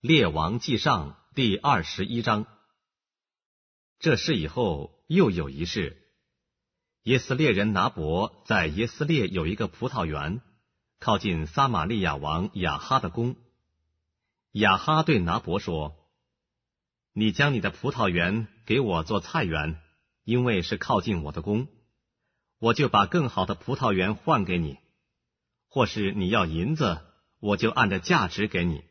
列王纪上第二十一章。这事以后又有一事。耶斯列人拿伯在耶斯列有一个葡萄园，靠近撒玛利亚王亚哈的宫。亚哈对拿伯说：“你将你的葡萄园给我做菜园，因为是靠近我的宫，我就把更好的葡萄园换给你，或是你要银子，我就按着价值给你。”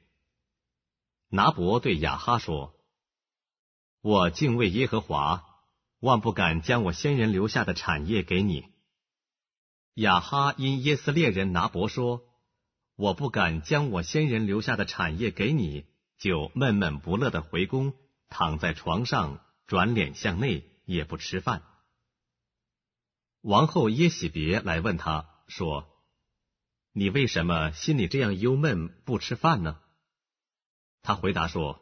拿伯对雅哈说：“我敬畏耶和华，万不敢将我先人留下的产业给你。”雅哈因耶斯列人拿伯说：“我不敢将我先人留下的产业给你。”就闷闷不乐的回宫，躺在床上，转脸向内，也不吃饭。王后耶喜别来问他说：“你为什么心里这样忧闷，不吃饭呢？”他回答说：“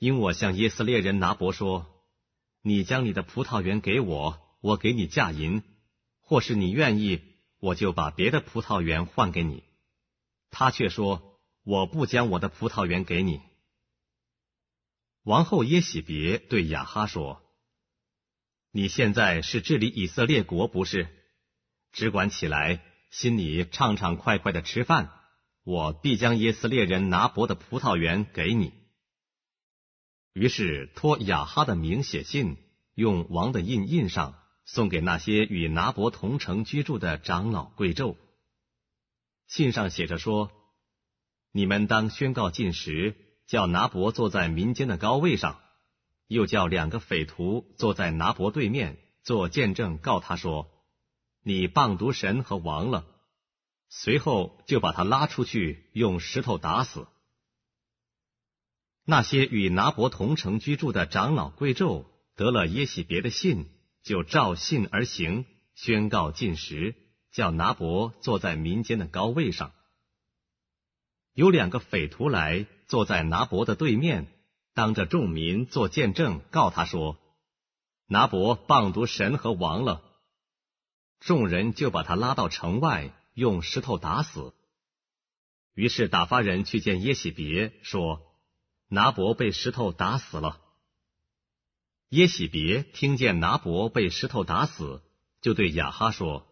因我向耶斯列人拿伯说，你将你的葡萄园给我，我给你价银；或是你愿意，我就把别的葡萄园换给你。”他却说：“我不将我的葡萄园给你。”王后耶喜别对雅哈说：“你现在是治理以色列国，不是？只管起来，心里畅畅快快的吃饭。”我必将耶斯列人拿伯的葡萄园给你。于是托雅哈的名写信，用王的印印上，送给那些与拿伯同城居住的长老贵胄。信上写着说：“你们当宣告禁食，叫拿伯坐在民间的高位上，又叫两个匪徒坐在拿伯对面做见证，告他说：‘你谤读神和王了。’”随后就把他拉出去，用石头打死。那些与拿伯同城居住的长老贵胄得了耶喜别的信，就照信而行，宣告禁食，叫拿伯坐在民间的高位上。有两个匪徒来，坐在拿伯的对面，当着众民做见证，告他说：“拿伯谤读神和王了。”众人就把他拉到城外。用石头打死，于是打发人去见耶喜别，说：“拿伯被石头打死了。”耶喜别听见拿伯被石头打死，就对雅哈说：“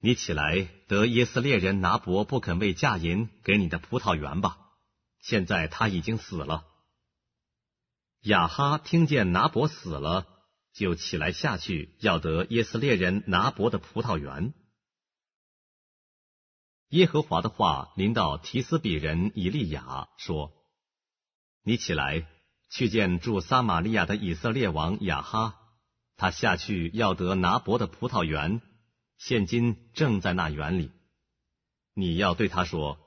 你起来得耶斯列人拿伯不肯为嫁银给你的葡萄园吧，现在他已经死了。”雅哈听见拿伯死了，就起来下去要得耶斯列人拿伯的葡萄园。耶和华的话临到提斯比人以利亚说：“你起来去见住撒玛利亚的以色列王雅哈，他下去要得拿伯的葡萄园，现今正在那园里。你要对他说：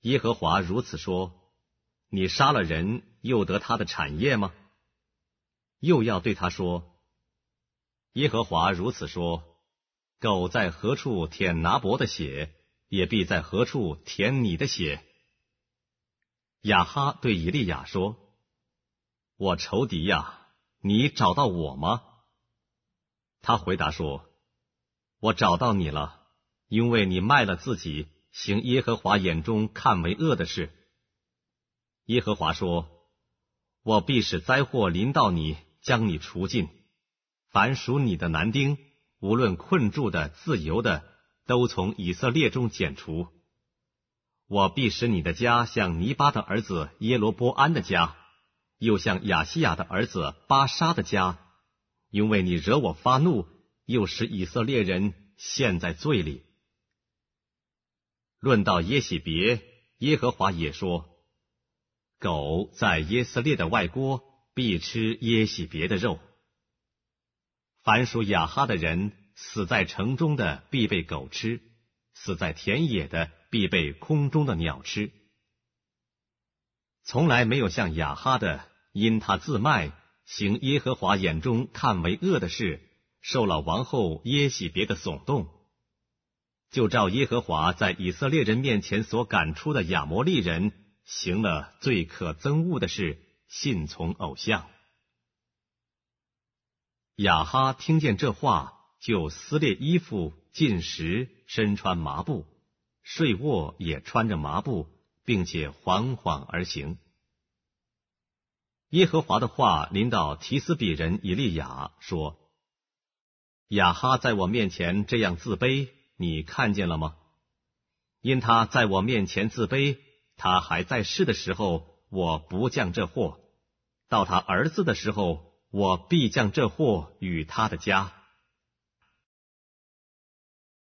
耶和华如此说，你杀了人又得他的产业吗？又要对他说：耶和华如此说，狗在何处舔拿伯的血？”也必在何处填你的血。亚哈对以利亚说：“我仇敌呀，你找到我吗？”他回答说：“我找到你了，因为你卖了自己，行耶和华眼中看为恶的事。”耶和华说：“我必使灾祸临到你，将你除尽，凡属你的男丁，无论困住的、自由的。”都从以色列中剪除，我必使你的家像尼巴的儿子耶罗波安的家，又像亚西亚的儿子巴沙的家，因为你惹我发怒，又使以色列人陷在罪里。论到耶喜别，耶和华也说：狗在耶色列的外郭必吃耶喜别的肉。凡属亚哈的人。死在城中的必被狗吃，死在田野的必被空中的鸟吃。从来没有像雅哈的因他自卖行耶和华眼中看为恶的事，受了王后耶喜别的耸动，就照耶和华在以色列人面前所赶出的亚摩利人行了最可憎恶的事，信从偶像。雅哈听见这话。就撕裂衣服进食，身穿麻布，睡卧也穿着麻布，并且缓缓而行。耶和华的话临到提斯比人以利亚说：“亚哈在我面前这样自卑，你看见了吗？因他在我面前自卑，他还在世的时候我不降这祸；到他儿子的时候，我必降这祸与他的家。”